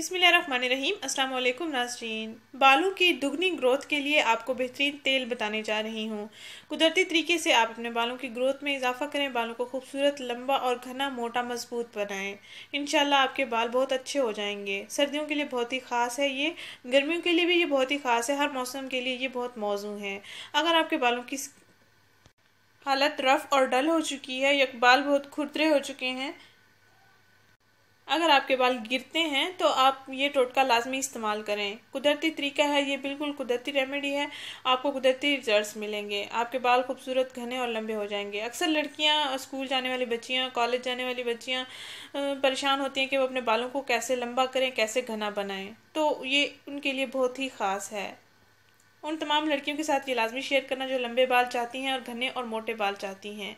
अस्सलाम वालेकुम नाजरीन बालों की दुगनी ग्रोथ के लिए आपको बेहतरीन तेल बताने जा रही हूँ कुदरती तरीके से आप अपने बालों की ग्रोथ में इजाफा करें बालों को खूबसूरत लंबा और घना मोटा मजबूत बनाएं इन आपके बाल बहुत अच्छे हो जाएंगे सर्दियों के लिए बहुत ही ख़ास है ये गर्मियों के लिए भी ये बहुत ही ख़ास है हर मौसम के लिए ये बहुत मौजू है अगर आपके बालों की हालत रफ़ और डल हो चुकी है या बाल बहुत खुरदरे हो चुके हैं अगर आपके बाल गिरते हैं तो आप ये टोटका लाजमी इस्तेमाल करें कुदरती तरीका है ये बिल्कुल कुदरती रेमेडी है आपको कुदरती रिजल्ट मिलेंगे आपके बाल खूबसूरत घने और लंबे हो जाएंगे अक्सर लड़कियाँ स्कूल जाने वाली बच्चियाँ कॉलेज जाने वाली बच्चियाँ परेशान होती हैं कि वो अपने बालों को कैसे लंबा करें कैसे घना बनाएं तो ये उनके लिए बहुत ही ख़ास है उन तमाम लड़कियों के साथ ये लाजमी शेयर करना जो लंबे बाल चाहती हैं और घने और मोटे बाल चाहती हैं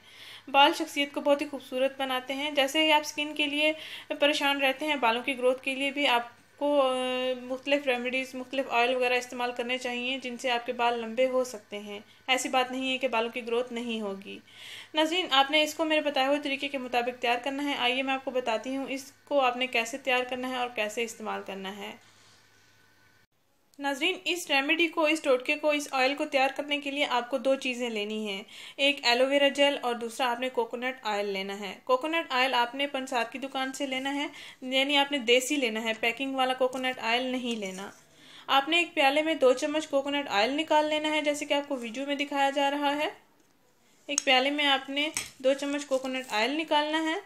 बाल शख्सियत को बहुत ही खूबसूरत बनाते हैं जैसे ही आप स्किन के लिए परेशान रहते हैं बालों की ग्रोथ के लिए भी आप आपको मुख्तलिफ रेमेडीज़ मुख्तलिफ ऑयल वगैरह इस्तेमाल करने चाहिए जिनसे आपके बाल लंबे हो सकते हैं ऐसी बात नहीं है कि बालों की ग्रोथ नहीं होगी नाजीन आपने इसको मेरे बताए हुए तरीके के मुताबिक तैयार करना है आइए मैं आपको बताती हूँ इसको आपने कैसे तैयार करना है और कैसे इस्तेमाल करना है नाजरीन इस रेमेडी को इस टोटके को इस ऑयल को तैयार करने के लिए आपको दो चीज़ें लेनी हैं एक एलोवेरा जेल और दूसरा आपने कोकोनट ऑयल लेना है कोकोनट ऑयल आपने पंसार की दुकान से लेना है यानी आपने देसी लेना है पैकिंग वाला कोकोनट ऑयल नहीं लेना आपने एक प्याले में दो चम्मच कोकोनट ऑयल निकाल लेना है जैसे कि आपको वीडियो में दिखाया जा रहा है एक प्याले में आपने दो चम्मच कोकोनट ऑयल निकालना है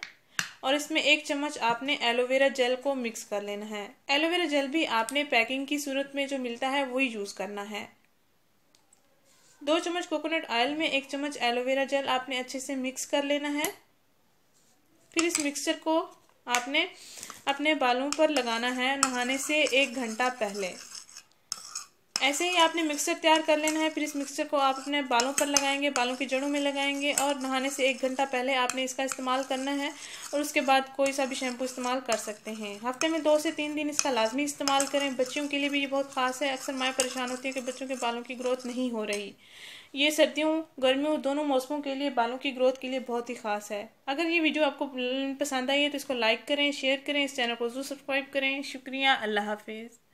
और इसमें एक चम्मच आपने एलोवेरा जेल को मिक्स कर लेना है एलोवेरा जेल भी आपने पैकिंग की सूरत में जो मिलता है वही यूज़ करना है दो चम्मच कोकोनट ऑयल में एक चम्मच एलोवेरा जेल आपने अच्छे से मिक्स कर लेना है फिर इस मिक्सचर को आपने अपने बालों पर लगाना है नहाने से एक घंटा पहले ऐसे ही आपने मिक्सर तैयार कर लेना है फिर इस मिक्सर को आप अपने बालों पर लगाएंगे बालों की जड़ों में लगाएंगे और नहाने से एक घंटा पहले आपने इसका इस्तेमाल करना है और उसके बाद कोई सा भी शैम्पू इस्तेमाल कर सकते हैं हफ्ते में दो से तीन दिन इसका लाजमी इस्तेमाल करें बच्चियों के लिए भी ये बहुत खास है अक्सर माएँ परेशान होती है कि बच्चों के बालों की ग्रोथ नहीं हो रही ये सर्दियों गर्मियों दोनों मौसमों के लिए बालों की ग्रोथ के लिए बहुत ही खास है अगर ये वीडियो आपको पसंद आई है तो इसको लाइक करें शेयर करें इस चैनल को जरूर सब्सक्राइब करें शुक्रिया अल्लाह हाफिज़